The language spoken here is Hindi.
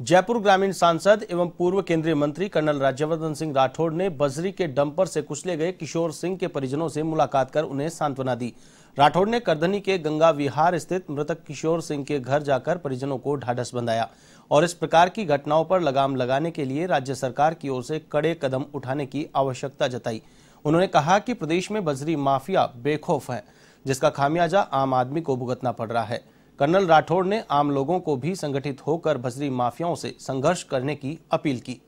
जयपुर ग्रामीण सांसद एवं पूर्व केंद्रीय मंत्री कर्नल राज्यवर्धन सिंह राठौड़ ने बजरी के डंपर से कुचले गए किशोर सिंह के परिजनों से मुलाकात कर उन्हें सांत्वना दी राठौड़ ने करधनी के गंगा विहार स्थित मृतक किशोर सिंह के घर जाकर परिजनों को ढाढ़स बंधाया और इस प्रकार की घटनाओं पर लगाम लगाने के लिए राज्य सरकार की ओर से कड़े कदम उठाने की आवश्यकता जताई उन्होंने कहा कि प्रदेश में बजरी माफिया बेखौफ है जिसका खामियाजा आम आदमी को भुगतना पड़ रहा है कर्नल राठौड़ ने आम लोगों को भी संगठित होकर भजरी माफियाओं से संघर्ष करने की अपील की